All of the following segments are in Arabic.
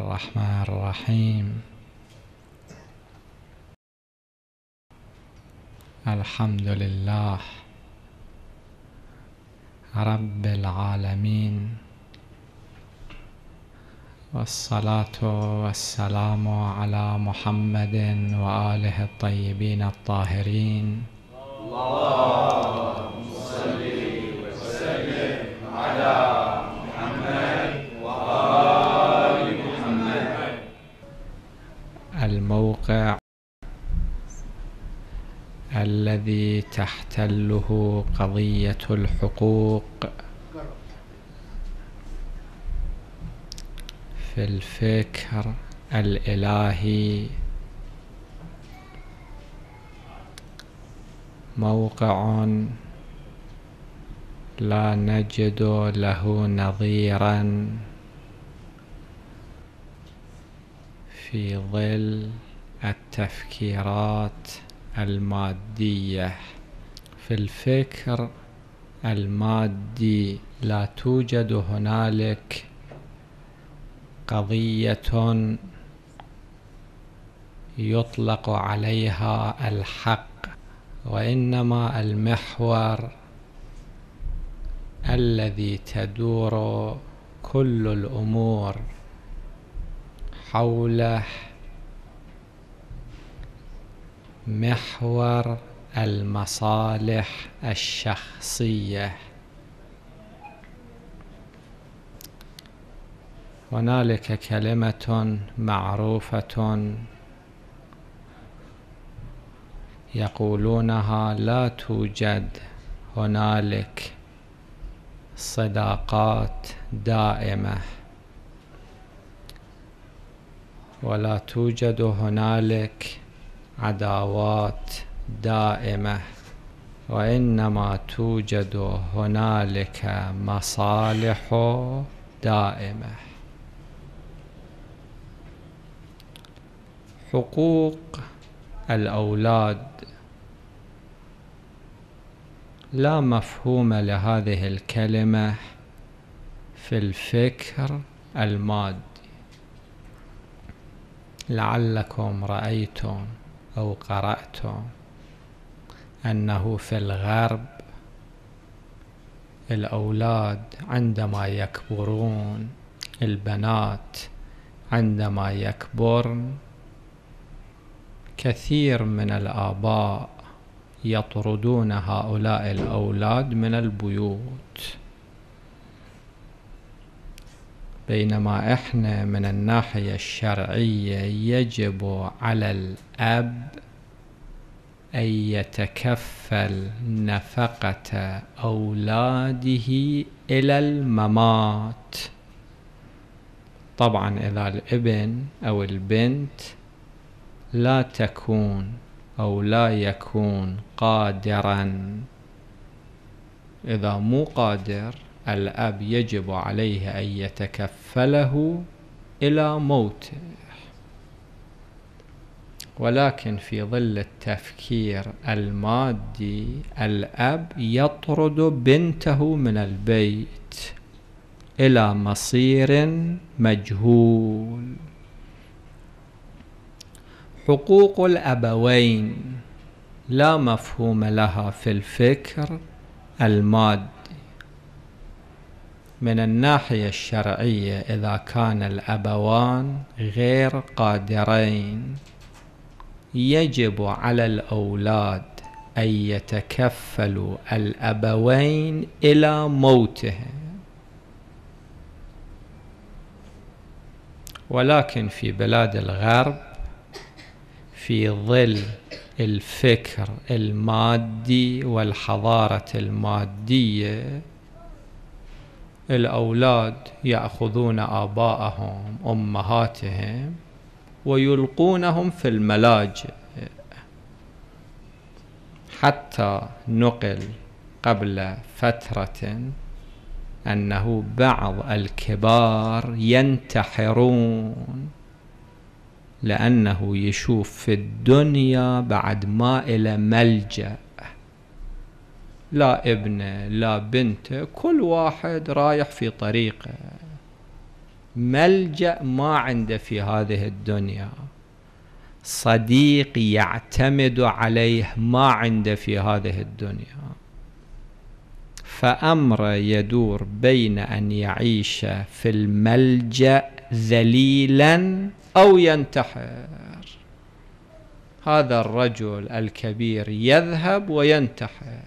الرحمن الرحيم الحمد لله رب العالمين والصلاة والسلام على محمد وآله الطيبين الطاهرين اللهم صل وسلم على الموقع الذي تحتله قضية الحقوق في الفكر الإلهي موقع لا نجد له نظيراً في ظل التفكيرات المادية في الفكر المادي لا توجد هنالك قضية يطلق عليها الحق وإنما المحور الذي تدور كل الأمور حول محور المصالح الشخصيه هنالك كلمه معروفه يقولونها لا توجد هنالك صداقات دائمه ولا توجد هنالك عداوات دائمه وانما توجد هنالك مصالح دائمه حقوق الاولاد لا مفهوم لهذه الكلمه في الفكر المادي لعلكم رأيتم أو قرأتم أنه في الغرب الأولاد عندما يكبرون البنات عندما يكبرن كثير من الآباء يطردون هؤلاء الأولاد من البيوت بينما احنا من الناحية الشرعية يجب على الأب أن يتكفل نفقة أولاده إلى الممات طبعا إذا الابن أو البنت لا تكون أو لا يكون قادرا إذا مو قادر الأب يجب عليه أن يتكفله إلى موته ولكن في ظل التفكير المادي الأب يطرد بنته من البيت إلى مصير مجهول حقوق الأبوين لا مفهوم لها في الفكر المادي من الناحية الشرعية إذا كان الأبوان غير قادرين يجب على الأولاد أن يتكفلوا الأبوين إلى موتهم ولكن في بلاد الغرب في ظل الفكر المادي والحضارة المادية الأولاد يأخذون آباءهم أمهاتهم ويلقونهم في الملاجئ حتى نقل قبل فترة أنه بعض الكبار ينتحرون لأنه يشوف في الدنيا بعد ما إلى ملجأ لا ابنه لا بنته كل واحد رايح في طريقه ملجأ ما عنده في هذه الدنيا صديق يعتمد عليه ما عنده في هذه الدنيا فأمر يدور بين أن يعيش في الملجأ ذليلا أو ينتحر هذا الرجل الكبير يذهب وينتحر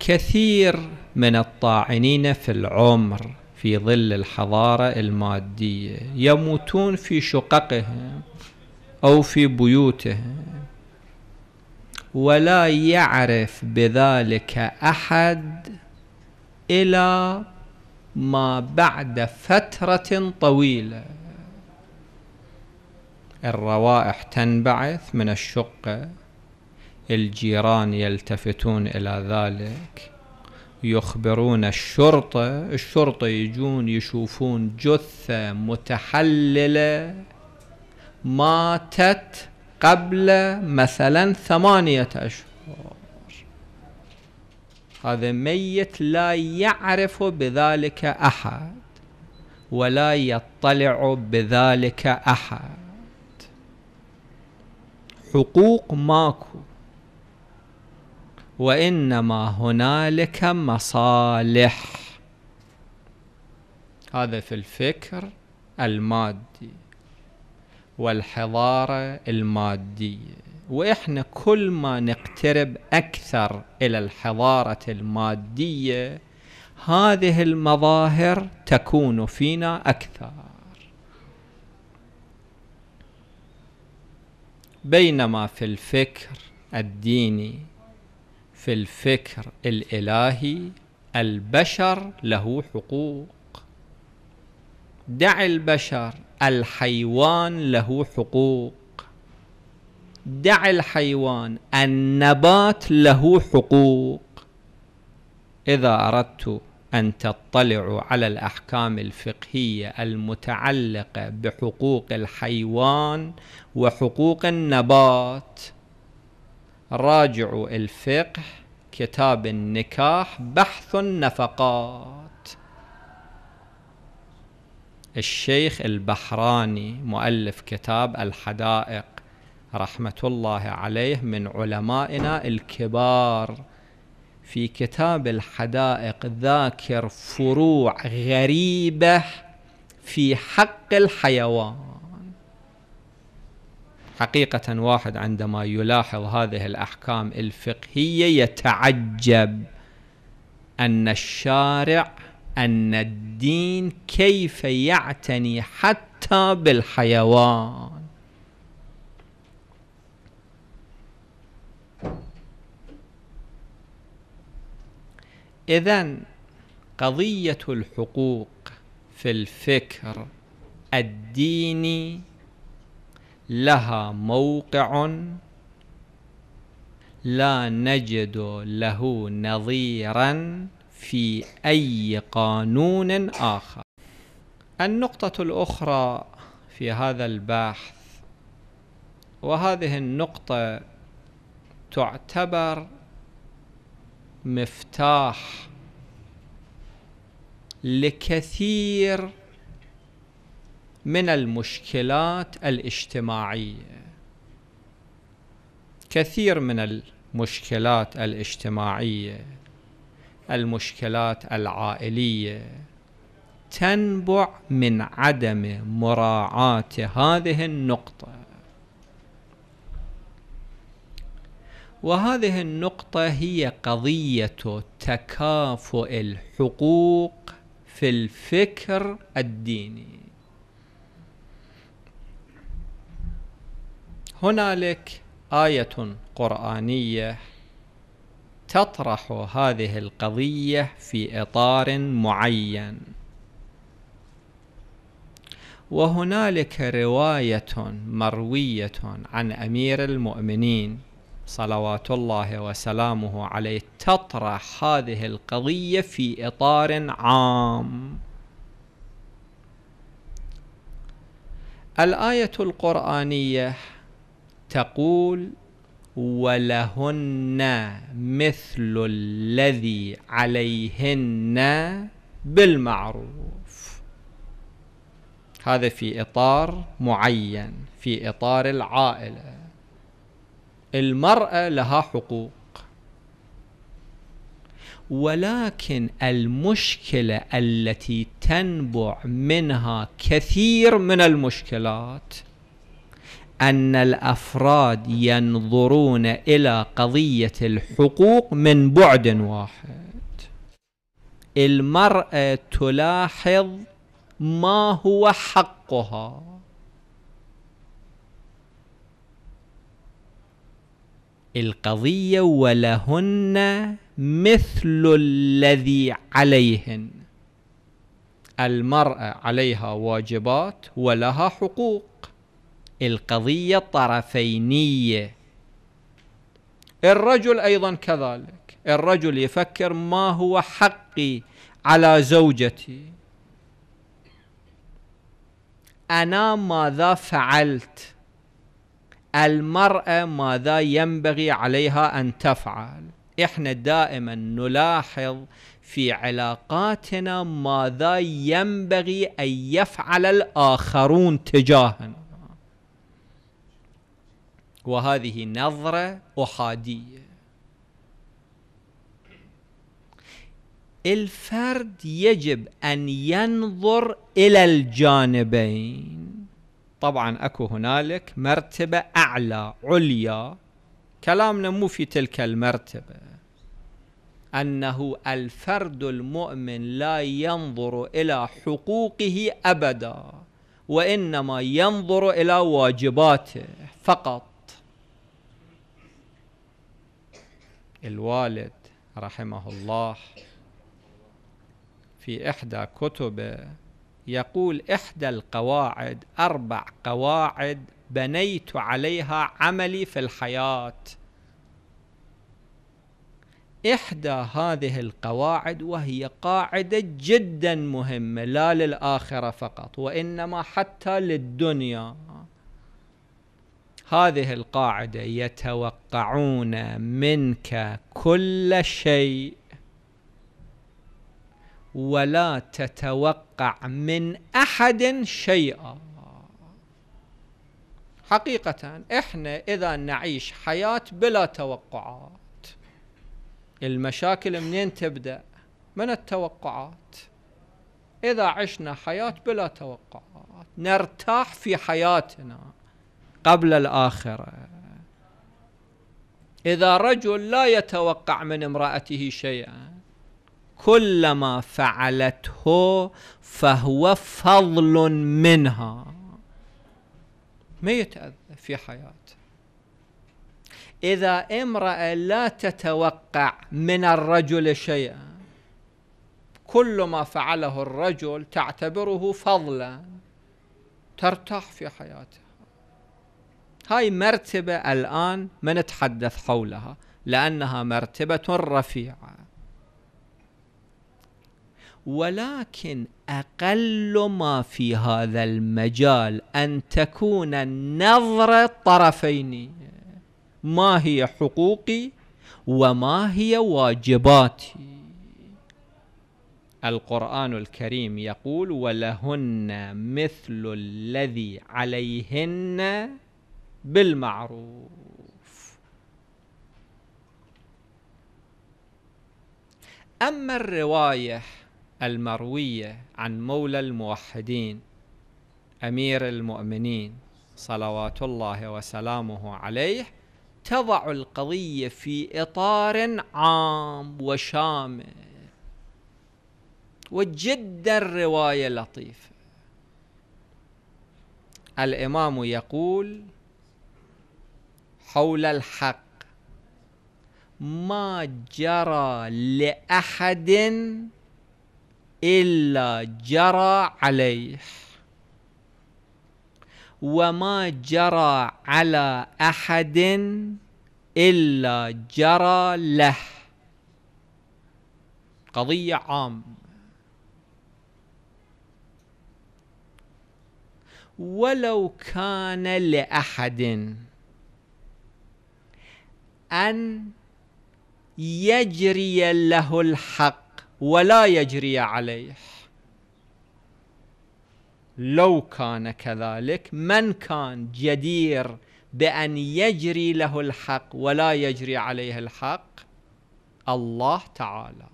كثير من الطاعنين في العمر في ظل الحضارة المادية يموتون في شققهم أو في بيوتهم ولا يعرف بذلك أحد إلى ما بعد فترة طويلة الروائح تنبعث من الشقة الجيران يلتفتون إلى ذلك يخبرون الشرطة الشرطة يجون يشوفون جثة متحللة ماتت قبل مثلا ثمانية أشهر هذا ميت لا يعرف بذلك أحد ولا يطلع بذلك أحد حقوق ماكو وإنما هنالك مصالح هذا في الفكر المادي والحضارة المادية وإحنا كل ما نقترب أكثر إلى الحضارة المادية هذه المظاهر تكون فينا أكثر بينما في الفكر الديني في الفكر الالهي البشر له حقوق دع البشر الحيوان له حقوق دع الحيوان النبات له حقوق اذا اردت ان تطلعوا على الاحكام الفقهيه المتعلقه بحقوق الحيوان وحقوق النبات راجعوا الفقه كتاب النكاح بحث النفقات الشيخ البحراني مؤلف كتاب الحدائق رحمة الله عليه من علمائنا الكبار في كتاب الحدائق ذاكر فروع غريبة في حق الحيوان حقيقة واحد عندما يلاحظ هذه الأحكام الفقهية يتعجب أن الشارع أن الدين كيف يعتني حتى بالحيوان إذا قضية الحقوق في الفكر الديني لها موقع لا نجد له نظيرا في أي قانون آخر النقطة الأخرى في هذا البحث وهذه النقطة تعتبر مفتاح لكثير من المشكلات الاجتماعيه كثير من المشكلات الاجتماعيه المشكلات العائليه تنبع من عدم مراعاه هذه النقطه وهذه النقطة هي قضية تكافؤ الحقوق في الفكر الديني هنالك آية قرآنية تطرح هذه القضية في إطار معين وهنالك رواية مروية عن أمير المؤمنين صلوات الله وسلامه عليه تطرح هذه القضية في إطار عام الآية القرآنية تقول ولهن مثل الذي عليهن بالمعروف هذا في اطار معين في اطار العائله المراه لها حقوق ولكن المشكله التي تنبع منها كثير من المشكلات أن الأفراد ينظرون إلى قضية الحقوق من بعد واحد المرأة تلاحظ ما هو حقها القضية ولهن مثل الذي عليهن المرأة عليها واجبات ولها حقوق القضية طرفينية الرجل أيضا كذلك الرجل يفكر ما هو حقي على زوجتي أنا ماذا فعلت المرأة ماذا ينبغي عليها أن تفعل إحنا دائما نلاحظ في علاقاتنا ماذا ينبغي أن يفعل الآخرون تجاهنا وهذه نظرة أحادية الفرد يجب أن ينظر إلى الجانبين طبعا أكو هنالك مرتبة أعلى عليا كلامنا مو في تلك المرتبة أنه الفرد المؤمن لا ينظر إلى حقوقه أبدا وإنما ينظر إلى واجباته فقط الوالد رحمه الله في إحدى كتبه يقول إحدى القواعد أربع قواعد بنيت عليها عملي في الحياة إحدى هذه القواعد وهي قاعدة جدا مهمة لا للآخرة فقط وإنما حتى للدنيا هذه القاعدة يتوقعون منك كل شيء ولا تتوقع من أحد شيئا حقيقة احنا اذا نعيش حياة بلا توقعات المشاكل منين تبدأ من التوقعات إذا عشنا حياة بلا توقعات نرتاح في حياتنا قبل الآخرة إذا رجل لا يتوقع من امرأته شيئا كلما فعلته فهو فضل منها ما يتأذى في حياته إذا امرأة لا تتوقع من الرجل شيئا كل ما فعله الرجل تعتبره فضلا ترتاح في حياته هاي مرتبة الآن ما نتحدث حولها لأنها مرتبة رفيعة ولكن أقل ما في هذا المجال أن تكون النظرة الطرفين ما هي حقوقي وما هي واجباتي القرآن الكريم يقول ولهن مثل الذي عليهن بالمعروف أما الرواية المروية عن مولى الموحدين أمير المؤمنين صلوات الله وسلامه عليه تضع القضية في إطار عام وشامل وجدا رواية لطيفة الإمام يقول حول الحق ما جرى لأحد إلا جرى عليه وما جرى على أحد إلا جرى له قضية عامة ولو كان لأحد أن يجري له الحق ولا يجري عليه لو كان كذلك من كان جدير بأن يجري له الحق ولا يجري عليه الحق الله تعالى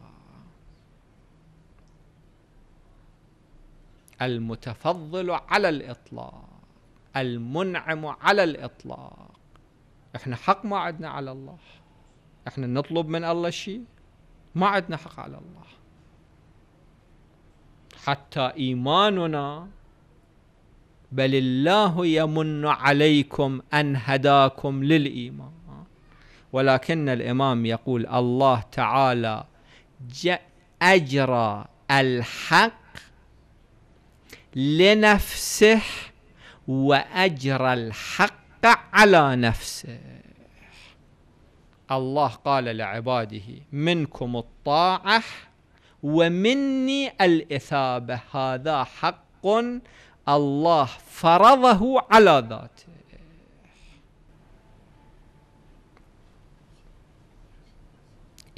المتفضل على الإطلاق المنعم على الإطلاق احنا حق ما عندنا على الله احنا نطلب من الله شيء ما عندنا حق على الله حتى ايماننا بل الله يمن عليكم ان هداكم للايمان ولكن الامام يقول الله تعالى اجرى الحق لنفسه واجرى الحق حق على نفسه الله قال لعباده منكم الطاعه ومني الاثابه هذا حق الله فرضه على ذاته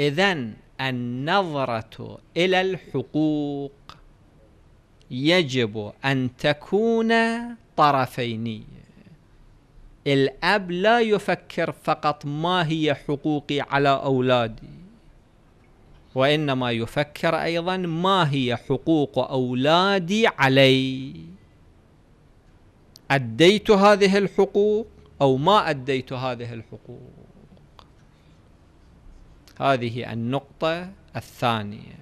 اذا النظره الى الحقوق يجب ان تكون طرفينيه الأب لا يفكر فقط ما هي حقوقي على أولادي وإنما يفكر أيضا ما هي حقوق أولادي علي أديت هذه الحقوق أو ما أديت هذه الحقوق هذه النقطة الثانية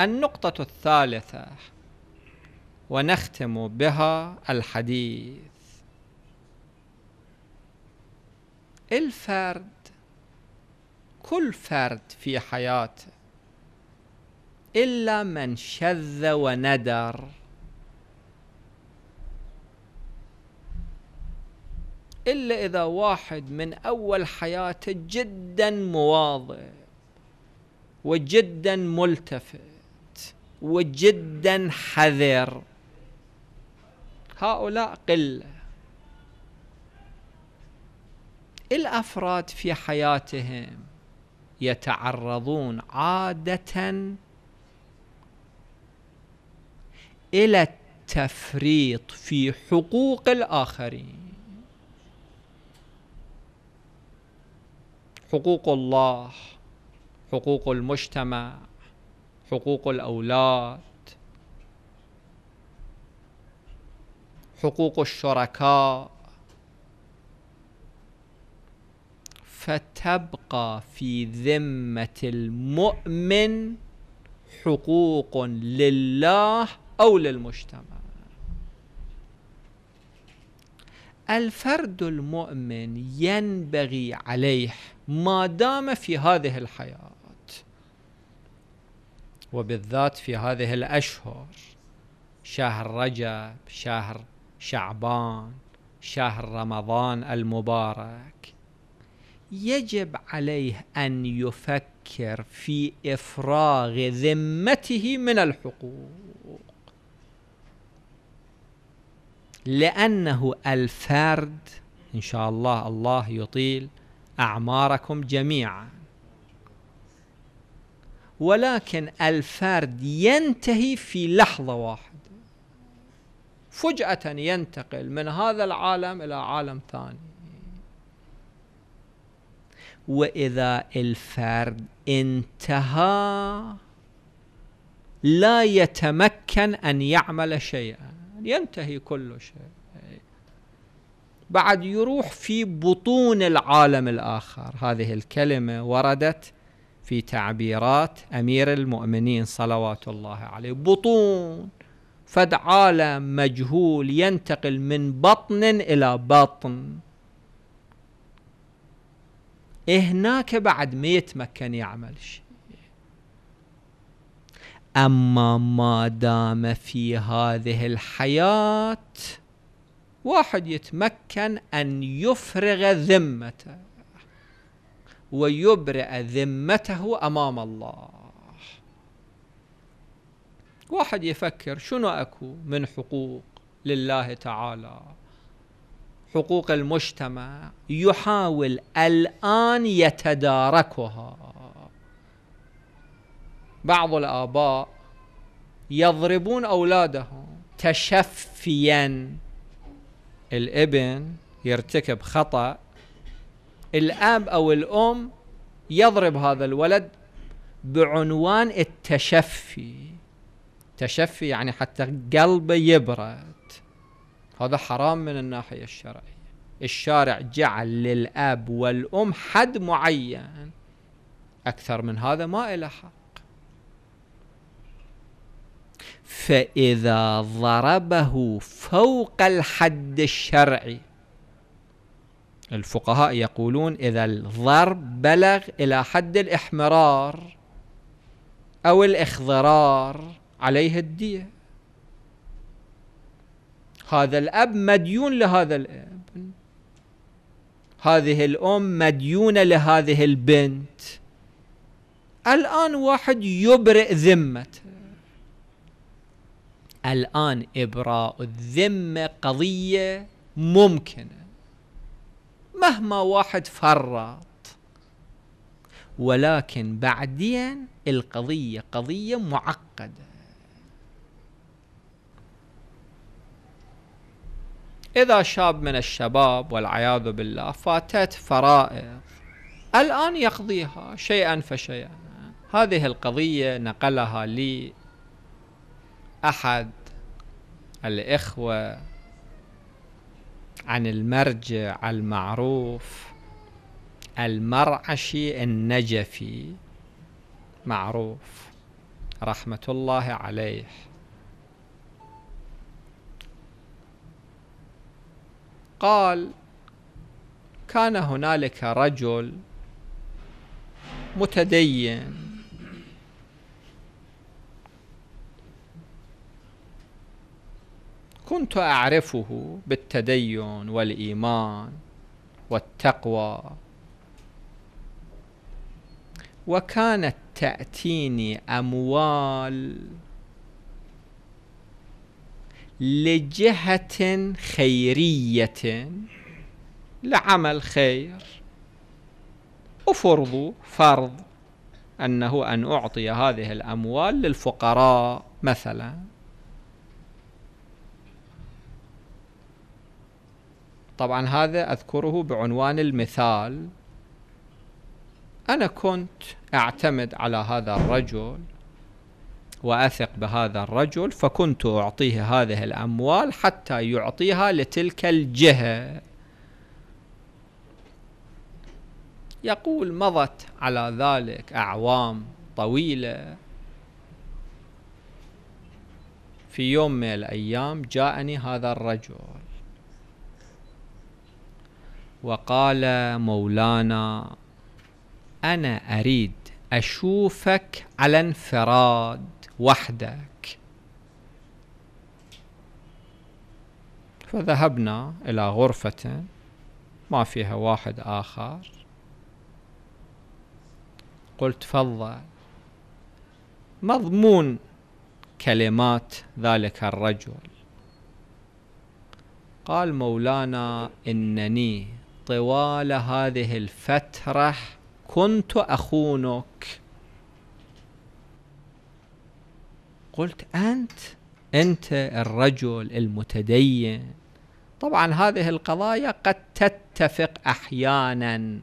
النقطة الثالثة ونختم بها الحديث الفرد كل فرد في حياته إلا من شذ وندر إلا إذا واحد من أول حياته جدا مواظب وجدا ملتفت وجدا حذر هؤلاء قل الافراد في حياتهم يتعرضون عاده الى التفريط في حقوق الاخرين حقوق الله حقوق المجتمع حقوق الاولاد حقوق الشركاء فتبقى في ذمه المؤمن حقوق لله او للمجتمع الفرد المؤمن ينبغي عليه ما دام في هذه الحياه وبالذات في هذه الاشهر شهر رجب شهر شعبان شهر رمضان المبارك يجب عليه ان يفكر في افراغ ذمته من الحقوق لانه الفرد ان شاء الله الله يطيل اعماركم جميعا ولكن الفرد ينتهي في لحظه واحده فجأة ينتقل من هذا العالم إلى عالم ثاني وإذا الفرد انتهى لا يتمكن أن يعمل شيئا ينتهي كل شيء بعد يروح في بطون العالم الآخر هذه الكلمة وردت في تعبيرات أمير المؤمنين صلوات الله عليه بطون فد عالم مجهول ينتقل من بطن إلى بطن هناك بعد ما يتمكن يعمل شيء أما ما دام في هذه الحياة واحد يتمكن أن يفرغ ذمته ويبرئ ذمته أمام الله واحد يفكر شنو اكو من حقوق لله تعالى حقوق المجتمع يحاول الان يتداركها بعض الاباء يضربون اولادهم تشفيا الابن يرتكب خطا الاب او الام يضرب هذا الولد بعنوان التشفي تشفي يعني حتى قلبه يبرد هذا حرام من الناحية الشرعية الشارع جعل للأب والأم حد معين أكثر من هذا ما إلى حق فإذا ضربه فوق الحد الشرعي الفقهاء يقولون إذا الضرب بلغ إلى حد الإحمرار أو الإخضرار عليها الدية هذا الأب مديون لهذا الابن هذه الأم مديونة لهذه البنت الآن واحد يبرئ ذمته الآن إبراء الذمة قضية ممكنة مهما واحد فرط ولكن بعدين القضية قضية معقدة إذا شاب من الشباب والعياذ بالله فاتت فرائض الآن يقضيها شيئا فشيئا هذه القضية نقلها لي أحد الإخوة عن المرجع المعروف المرعشي النجفي معروف رحمة الله عليه قال كان هنالك رجل متدين كنت اعرفه بالتدين والايمان والتقوى وكانت تاتيني اموال لجهة خيرية لعمل خير أفرض فرض أنه أن أعطي هذه الأموال للفقراء مثلا طبعا هذا أذكره بعنوان المثال أنا كنت أعتمد على هذا الرجل واثق بهذا الرجل فكنت اعطيه هذه الاموال حتى يعطيها لتلك الجهه يقول مضت على ذلك اعوام طويله في يوم من الايام جاءني هذا الرجل وقال مولانا انا اريد أشوفك على انفراد وحدك فذهبنا إلى غرفة ما فيها واحد آخر قلت تفضل مضمون كلمات ذلك الرجل قال مولانا إنني طوال هذه الفترة كنت أخونك قلت أنت أنت الرجل المتدين طبعا هذه القضايا قد تتفق أحيانا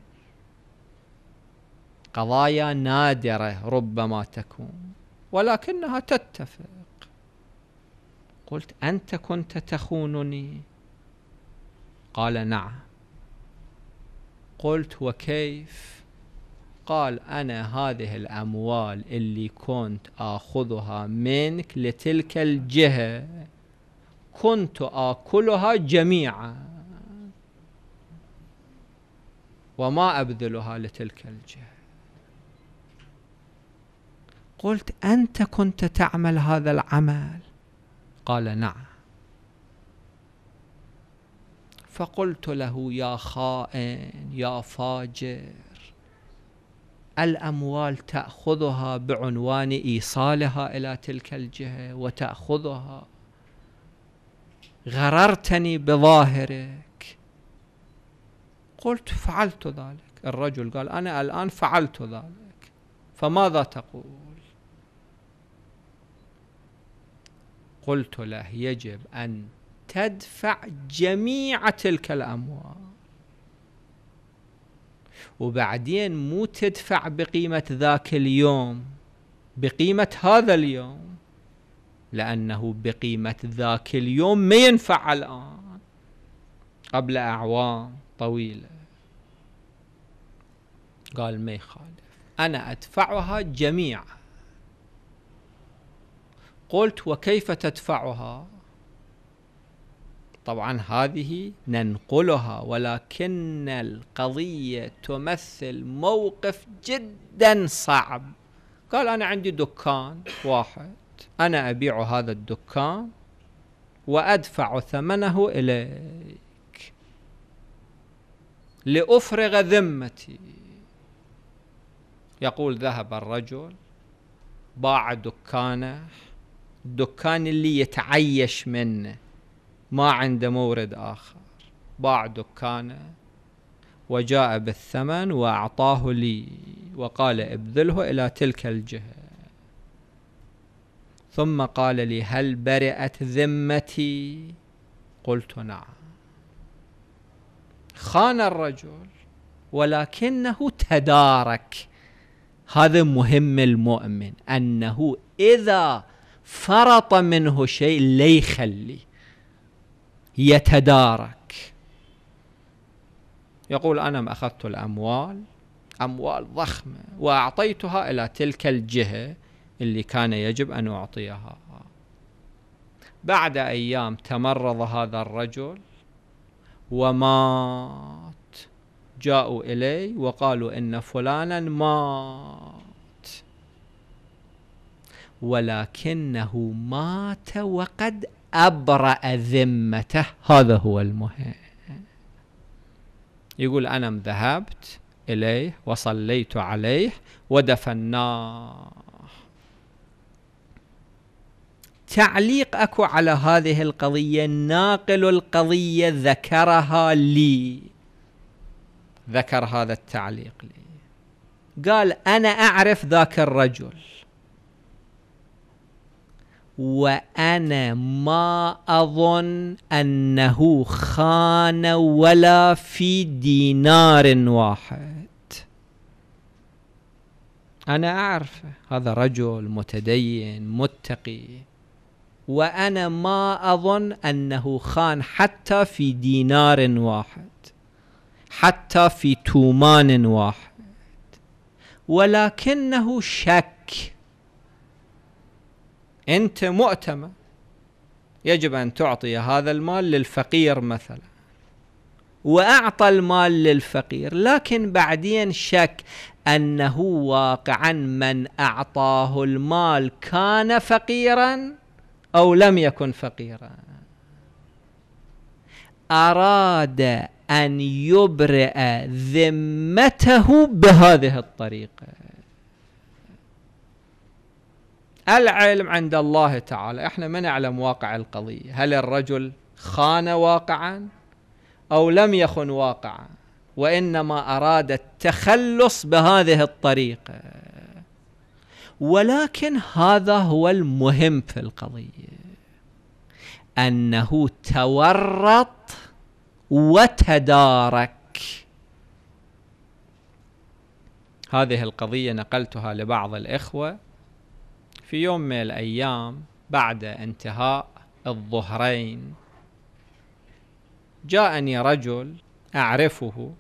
قضايا نادرة ربما تكون ولكنها تتفق قلت أنت كنت تخونني قال نعم قلت وكيف قال أنا هذه الأموال اللي كنت آخذها منك لتلك الجهة كنت آكلها جميعا وما أبذلها لتلك الجهة قلت أنت كنت تعمل هذا العمل قال نعم فقلت له يا خائن يا فاجر الاموال تاخذها بعنوان ايصالها الى تلك الجهه وتاخذها غررتني بظاهرك قلت فعلت ذلك الرجل قال انا الان فعلت ذلك فماذا تقول قلت له يجب ان تدفع جميع تلك الاموال وبعدين مو تدفع بقيمة ذاك اليوم بقيمة هذا اليوم لأنه بقيمة ذاك اليوم ما ينفع الآن قبل أعوام طويلة قال ما يخالف أنا أدفعها جميعا قلت وكيف تدفعها طبعا هذه ننقلها ولكن القضية تمثل موقف جدا صعب قال أنا عندي دكان واحد أنا أبيع هذا الدكان وأدفع ثمنه إليك لأفرغ ذمتي يقول ذهب الرجل باع دكانه الدكان اللي يتعيش منه ما عنده مورد آخر باع دكانه وجاء بالثمن وأعطاه لي وقال ابذله إلى تلك الجهة ثم قال لي هل برئت ذمتي قلت نعم خان الرجل ولكنه تدارك هذا مهم المؤمن أنه إذا فرط منه شيء لا يخليه يتدارك يقول أنا أخذت الأموال أموال ضخمة وأعطيتها إلى تلك الجهة اللي كان يجب أن أعطيها بعد أيام تمرض هذا الرجل ومات جاءوا إلي وقالوا إن فلانا مات ولكنه مات وقد أبرأ ذمته هذا هو المهم يقول أنا ذهبت إليه وصليت عليه ودفناه تعليق أكو على هذه القضية ناقل القضية ذكرها لي ذكر هذا التعليق لي قال أنا أعرف ذاك الرجل وانا ما اظن انه خان ولا في دينار واحد انا اعرف هذا رجل متدين متقي وانا ما اظن انه خان حتى في دينار واحد حتى في تومان واحد ولكنه شك أنت مؤتمن يجب أن تعطي هذا المال للفقير مثلا وأعطى المال للفقير لكن بعدين شك أنه واقعا من أعطاه المال كان فقيرا أو لم يكن فقيرا أراد أن يبرئ ذمته بهذه الطريقة العلم عند الله تعالى احنا ما نعلم واقع القضية هل الرجل خان واقعا أو لم يخن واقعا وإنما أراد التخلص بهذه الطريقة ولكن هذا هو المهم في القضية أنه تورط وتدارك هذه القضية نقلتها لبعض الإخوة في يوم من الأيام بعد انتهاء الظهرين جاءني رجل أعرفه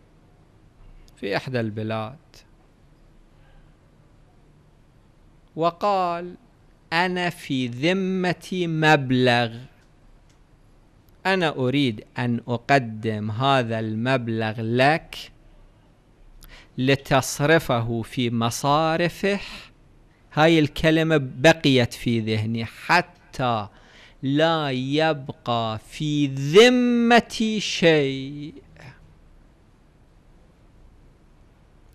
في إحدى البلاد وقال أنا في ذمتي مبلغ أنا أريد أن أقدم هذا المبلغ لك لتصرفه في مصارفه هاي الكلمة بقيت في ذهني حتى لا يبقى في ذمتي شيء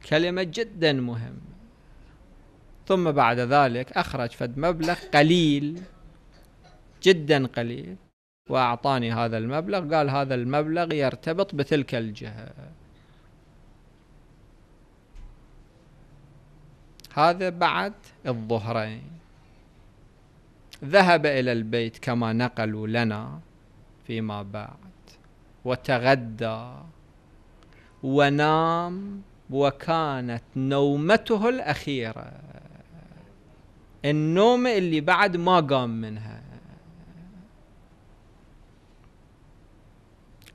كلمة جدا مهمة ثم بعد ذلك أخرج فد مبلغ قليل جدا قليل وأعطاني هذا المبلغ قال هذا المبلغ يرتبط بتلك الجهة هذا بعد الظهرين ذهب إلى البيت كما نقلوا لنا فيما بعد وتغدى ونام وكانت نومته الأخيرة النوم اللي بعد ما قام منها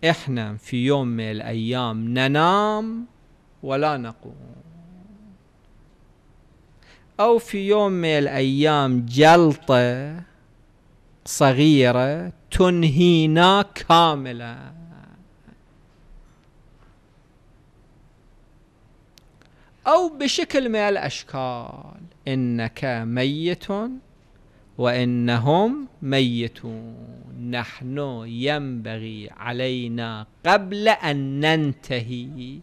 احنا في يوم من الأيام ننام ولا نقوم أو في يوم من الأيام جلطة صغيرة تنهينا كاملا أو بشكل من الأشكال إنك ميت وإنهم ميتون نحن ينبغي علينا قبل أن ننتهي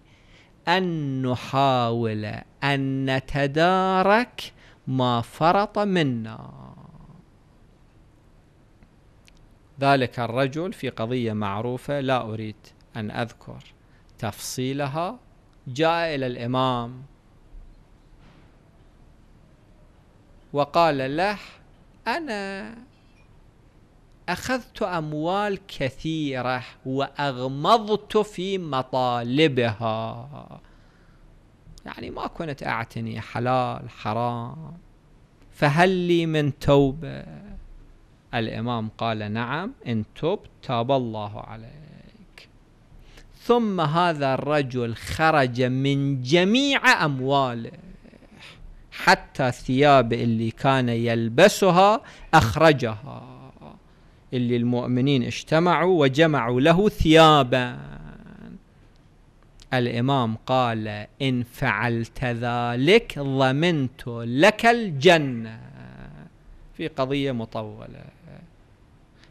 أن نحاول أن نتدارك ما فرط منا ذلك الرجل في قضية معروفة لا أريد أن أذكر تفصيلها جاء إلى الإمام وقال له أنا اخذت اموال كثيره واغمضت في مطالبها يعني ما كنت اعتني حلال حرام فهل لي من توبه الامام قال نعم ان تبت تاب الله عليك ثم هذا الرجل خرج من جميع امواله حتى الثياب اللي كان يلبسها اخرجها اللي المؤمنين اجتمعوا وجمعوا له ثيابا الإمام قال إن فعلت ذلك ضمنت لك الجنة في قضية مطولة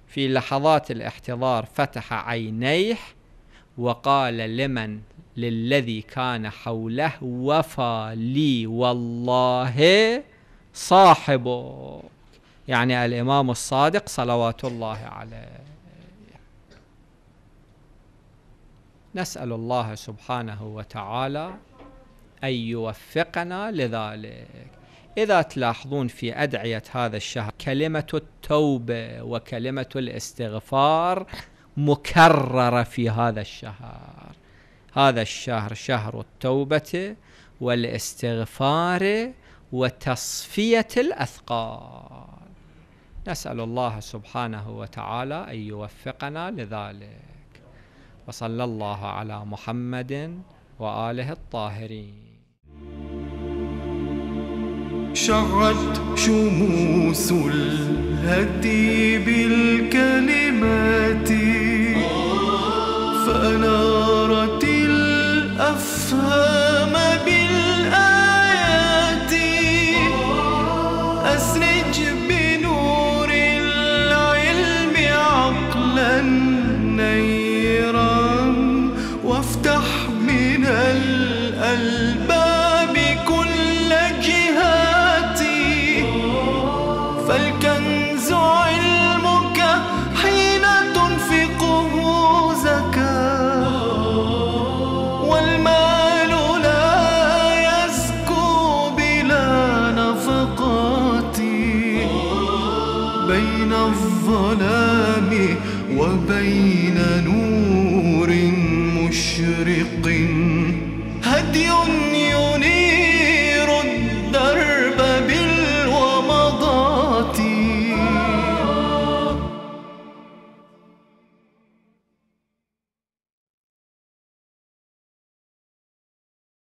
في لحظات الاحتضار فتح عينيه وقال لمن للذي كان حوله وفى لي والله صاحبه يعني الإمام الصادق صلوات الله عليه نسأل الله سبحانه وتعالى أن يوفقنا لذلك إذا تلاحظون في أدعية هذا الشهر كلمة التوبة وكلمة الاستغفار مكررة في هذا الشهر هذا الشهر شهر التوبة والاستغفار وتصفية الأثقال نسأل الله سبحانه وتعالى أن يوفقنا لذلك وصلى الله على محمد وآله الطاهرين شرت شموس الهدي بالكلمات